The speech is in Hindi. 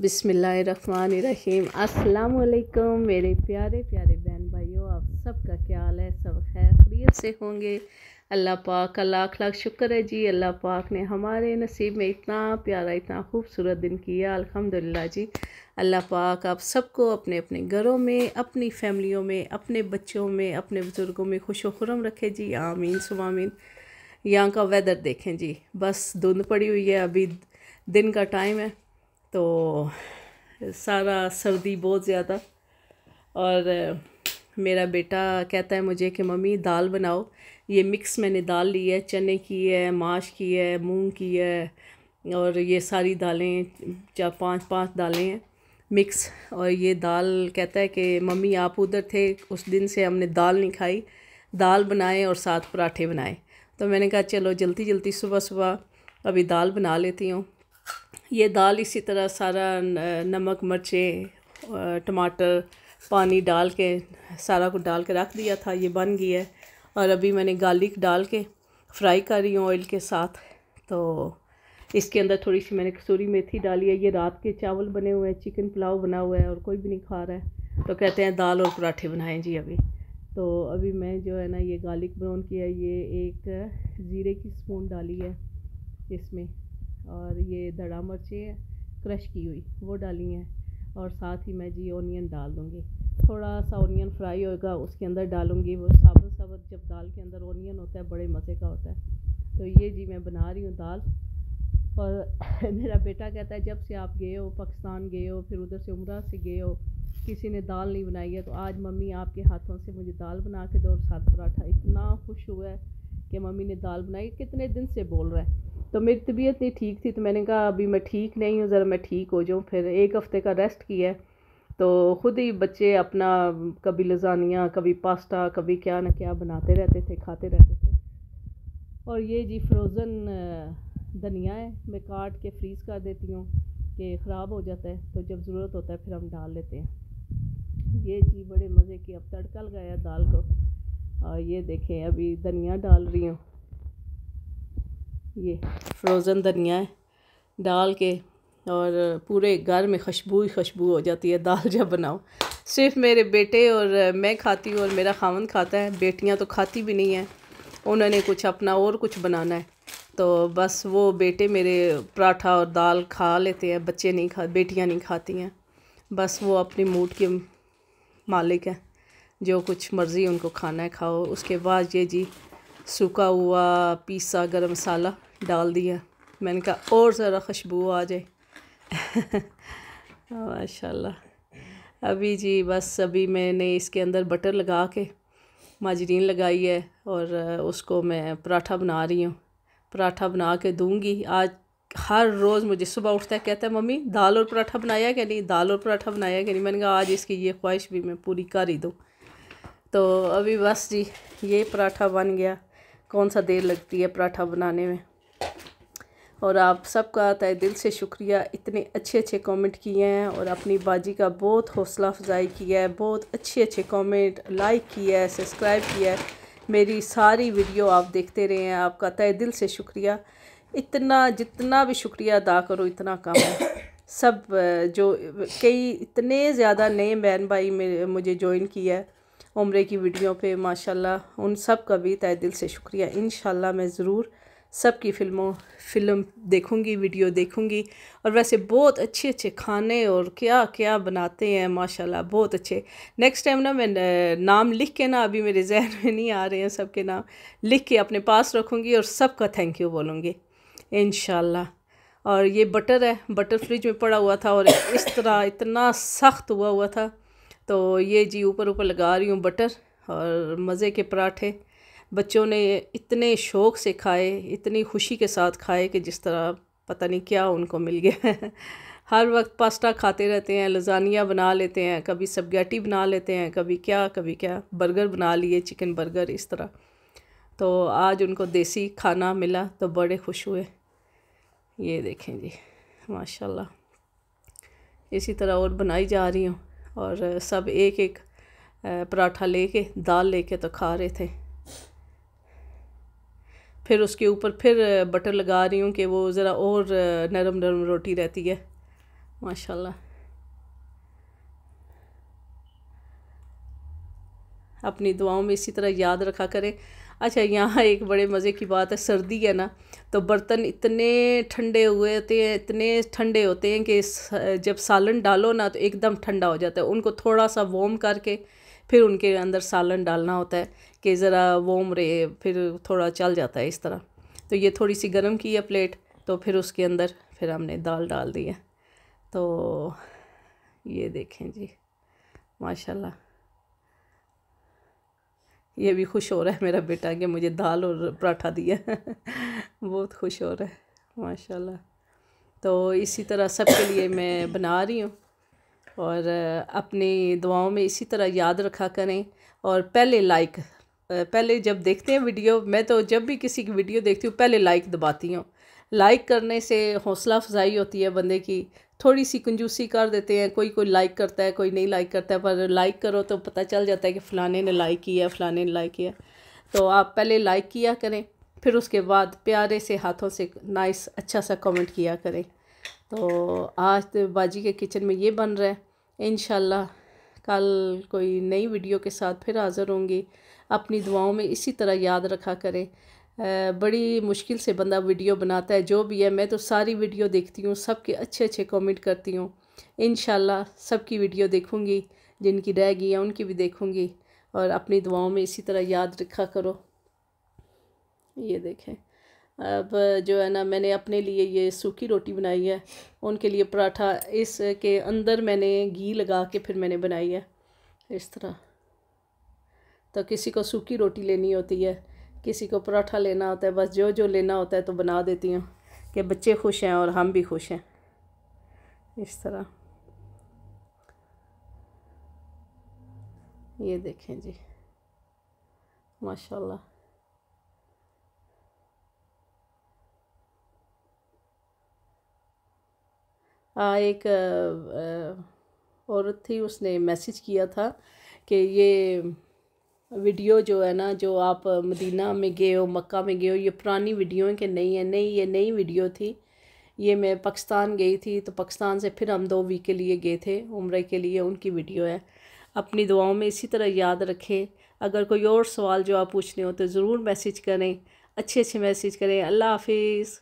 बिसमीम अस्सलाम मेरे प्यारे प्यारे बहन भाइयों आप सबका क्या हाल है सब खैरियत से होंगे अल्लाह पाक का लाख लाख शुक्र है जी अल्लाह पाक ने हमारे नसीब में इतना प्यारा इतना खूबसूरत दिन किया अल्हम्दुलिल्लाह जी अल्लाह पाक आप सबको अपने अपने घरों में अपनी फैमिलियों में अपने बच्चों में अपने बुज़ुर्गों में खुश खुरम रखे जी आमीन सुमामीन यहाँ का वेदर देखें जी बस धुंध पड़ी हुई है अभी दिन का टाइम है तो सारा सर्दी बहुत ज़्यादा और मेरा बेटा कहता है मुझे कि मम्मी दाल बनाओ ये मिक्स मैंने दाल ली है चने की है माश की है मूंग की है और ये सारी दालें चार पांच पांच दालें हैं मिक्स और ये दाल कहता है कि मम्मी आप उधर थे उस दिन से हमने दाल नहीं खाई दाल बनाए और साथ पराठे बनाए तो मैंने कहा चलो जल्दी जल्दी सुबह सुबह अभी दाल बना लेती हूँ ये दाल इसी तरह सारा नमक मिर्चें टमाटर पानी डाल के सारा कुछ डाल के रख दिया था ये बन गया है और अभी मैंने गार्लिक डाल के फ्राई कर रही हूँ ऑयल के साथ तो इसके अंदर थोड़ी सी मैंने कसूरी मेथी डाली है ये रात के चावल बने हुए हैं चिकन पुलाव बना हुआ है और कोई भी नहीं खा रहा है तो कहते हैं दाल और पराठे बनाएं जी अभी तो अभी मैं जो है ना ये गार्लिक ब्राउन किया ये एक ज़ीरे की स्पून डाली है इसमें और ये धड़ा मिर्चें क्रश की हुई वो डाली हैं और साथ ही मैं जी ओनियन डाल दूँगी थोड़ा सा ओनियन फ्राई होगा उसके अंदर डालूँगी वो साबुन साबुन जब दाल के अंदर ओनियन होता है बड़े मज़े का होता है तो ये जी मैं बना रही हूँ दाल और मेरा बेटा कहता है जब से आप गए हो पाकिस्तान गए हो फिर उधर से उमरा से गए हो किसी ने दाल नहीं बनाई है तो आज मम्मी आपके हाथों से मुझे दाल बना के दो और साथ पराठा इतना खुश हुआ है कि मम्मी ने दाल बनाई कितने दिन से बोल रहा है तो मेरी तबीयत नहीं ठीक थी तो मैंने कहा अभी मैं ठीक नहीं हूँ ज़रा मैं ठीक हो जाऊँ फिर एक हफ़्ते का रेस्ट किया है तो ख़ुद ही बच्चे अपना कभी लजानिया कभी पास्ता कभी क्या ना क्या बनाते रहते थे खाते रहते थे और ये जी फ्रोज़न धनिया है मैं काट के फ्रीज़ कर देती हूँ कि ख़राब हो जाता है तो जब ज़रूरत होता है फिर हम डाल लेते हैं ये जी बड़े मज़े की अब तड़का लगाया दाल को और ये देखें अभी धनिया डाल रही हूँ ये फ्रोज़न धनिया है डाल के और पूरे घर में खुशबू ही खुशबू हो जाती है दाल जब बनाओ सिर्फ मेरे बेटे और मैं खाती हूँ और मेरा खावन खाता है बेटियाँ तो खाती भी नहीं हैं उन्होंने कुछ अपना और कुछ बनाना है तो बस वो बेटे मेरे पराठा और दाल खा लेते हैं बच्चे नहीं खा बेटियाँ नहीं खाती हैं बस वो अपने मूड के मालिक हैं जो कुछ मर्ज़ी उनको खाना है खाओ उसके बाद ये जी सूखा हुआ पीसा गरम मसाला डाल दिया मैंने कहा और ज़रा खुशबू आ जाए माशाल्लाह अभी जी बस अभी मैंने इसके अंदर बटर लगा के माजरीन लगाई है और उसको मैं पराठा बना रही हूँ पराठा बना के दूँगी आज हर रोज़ मुझे सुबह उठता है कहता है मम्मी दाल और पराठा बनाया क्या नहीं दाल और पराठा बनाया क्या नहीं मैंने कहा आज इसकी ये ख्वाहिश भी मैं पूरी कर ही दूँ तो अभी बस जी ये पराठा बन गया कौन सा देर लगती है पराठा बनाने में और आप सबका तय दिल से शुक्रिया इतने अच्छे अच्छे कमेंट किए हैं और अपनी बाजी का बहुत हौसला अफजाई किया है बहुत अच्छे अच्छे कमेंट लाइक किया है सब्सक्राइब किया है मेरी सारी वीडियो आप देखते रहे हैं आपका तय दिल से शुक्रिया इतना जितना भी शुक्रिया अदा करो इतना कम है सब जो कई इतने ज़्यादा नए बहन भाई मुझे ज्वाइन किया है उम्र की वीडियो पे माशाल्लाह उन सब का भी तय दिल से शुक्रिया इन मैं ज़रूर सब की फ़िल्मों फिल्म देखूंगी वीडियो देखूंगी और वैसे बहुत अच्छे अच्छे खाने और क्या क्या बनाते हैं माशाल्लाह बहुत अच्छे नेक्स्ट टाइम ना मैं नाम लिख के ना अभी मेरे जहन में नहीं आ रहे हैं सब के नाम लिख के अपने पास रखूंगी और सबका थैंक यू बोलूँगी इन और ये बटर है बटर फ्रिज में पड़ा हुआ था और इस तरह इतना सख्त हुआ हुआ था तो ये जी ऊपर ऊपर लगा रही हूँ बटर और मज़े के पराठे बच्चों ने इतने शौक़ से खाए इतनी खुशी के साथ खाए कि जिस तरह पता नहीं क्या उनको मिल गया है हर वक्त पास्ता खाते रहते हैं लजानिया बना लेते हैं कभी सबगैटी बना लेते हैं कभी क्या कभी क्या बर्गर बना लिए चिकन बर्गर इस तरह तो आज उनको देसी खाना मिला तो बड़े खुश हुए ये देखें जी माशाल्लाह इसी तरह और बनाई जा रही हूँ और सब एक एक पराठा लेके दाल लेके तो खा रहे थे फिर उसके ऊपर फिर बटर लगा रही हूँ कि वो ज़रा और नरम नरम रोटी रहती है माशाल्लाह अपनी दुआओं में इसी तरह याद रखा करें अच्छा यहाँ एक बड़े मज़े की बात है सर्दी है ना तो बर्तन इतने ठंडे हुए होते हैं इतने ठंडे होते हैं कि जब सालन डालो ना तो एकदम ठंडा हो जाता है उनको थोड़ा सा वॉम करके फिर उनके अंदर सालन डालना होता है कि ज़रा वॉम रहे फिर थोड़ा चल जाता है इस तरह तो ये थोड़ी सी गर्म की है प्लेट तो फिर उसके अंदर फिर हमने दाल डाल दी है तो ये देखें जी माशाल्लाह ये भी खुश हो रहा है मेरा बेटा कि मुझे दाल और पराठा दिया बहुत खुश हो रहा है माशाल्लाह तो इसी तरह सब के लिए मैं बना रही हूँ और अपनी दुआओं में इसी तरह याद रखा करें और पहले लाइक पहले जब देखते हैं वीडियो मैं तो जब भी किसी की वीडियो देखती हूँ पहले लाइक दबाती हूँ लाइक करने से हौसला अफजाई होती है बंदे की थोड़ी सी कंजूसी कर देते हैं कोई कोई लाइक करता है कोई नहीं लाइक करता है पर लाइक करो तो पता चल जाता है कि फ़लाने ने लाइक किया फ़लाने ने लाइक किया तो आप पहले लाइक किया करें फिर उसके बाद प्यारे से हाथों से नाइस अच्छा सा कमेंट किया करें तो आज तो बाजी के किचन में ये बन रहा है इन कल कोई नई वीडियो के साथ फिर हाज़िर होंगी अपनी दुआओं में इसी तरह याद रखा करें बड़ी मुश्किल से बंदा वीडियो बनाता है जो भी है मैं तो सारी वीडियो देखती हूँ सबके अच्छे अच्छे कमेंट करती हूँ इन सबकी वीडियो देखूँगी जिनकी रह गई है उनकी भी देखूँगी और अपनी दुआओं में इसी तरह याद रखा करो ये देखें अब जो है ना मैंने अपने लिए ये सूखी रोटी बनाई है उनके लिए पराठा इसके अंदर मैंने घी लगा के फिर मैंने बनाई है इस तरह तो किसी को सूखी रोटी लेनी होती है किसी को पराठा लेना होता है बस जो जो लेना होता है तो बना देती हूँ कि बच्चे खुश हैं और हम भी खुश हैं इस तरह ये देखें जी माशाल्लाह आ, एक औरत थी उसने मैसेज किया था कि ये वीडियो जो है ना जो आप मदीना में गए हो मक्का में गए हो ये पुरानी वीडियो है कि नहीं है नहीं ये नई वीडियो थी ये मैं पाकिस्तान गई थी तो पाकिस्तान से फिर हम दो वीक के लिए गए थे उम्र के लिए उनकी वीडियो है अपनी दुआओं में इसी तरह याद रखें अगर कोई और सवाल जो आप पूछने हो तो ज़रूर मैसेज करें अच्छे अच्छे मैसेज करें अल्लाह हाफिज़